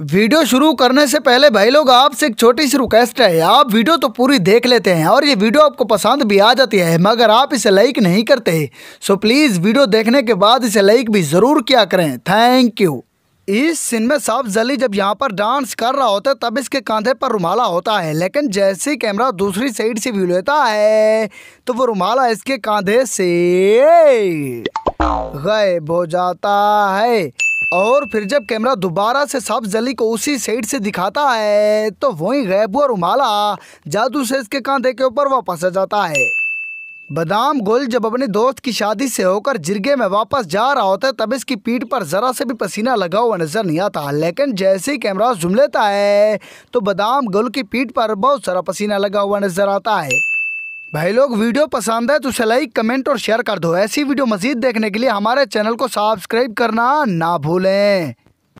video शुरू करने से पहले भाई लोग आपसे एक छोटी सी रिक्वेस्ट है आप वीडियो तो पूरी देख लेते हैं और ये वीडियो आपको पसंद भी आ जाती है मगर आप इसे लाइक नहीं करते सो प्लीज़ वीडियो देखने के बाद इसे लाइक भी ज़रूर किया करें थैंक यू इस सीन में साफ जली जब यहाँ पर डांस कर रहा होता है तब इसके कंधे पर रुमाला होता है लेकिन जैसे कैमरा दूसरी साइड से व्यू लेता है तो वो रुमाला इसके कंधे से गायब हो जाता है और फिर जब कैमरा दोबारा से साफ जली को उसी साइड से दिखाता है तो वही गैब और उमाला जादू से इसके कांधे के ऊपर वापस आ जाता है बादाम गुल जब अपने दोस्त की शादी से होकर जिरगे में वापस जा रहा होता है तब इसकी पीठ पर ज़रा से भी पसीना लगा हुआ नज़र नहीं आता लेकिन जैसे ही कैमरा जुम लेता है तो बादाम गुल की पीठ पर बहुत सारा पसीना लगा हुआ नज़र आता है भाई लोग वीडियो पसंद है तो उसे लाइक कमेंट और शेयर कर दो ऐसी वीडियो मजीद देखने के लिए हमारे चैनल को सब्सक्राइब करना ना भूलें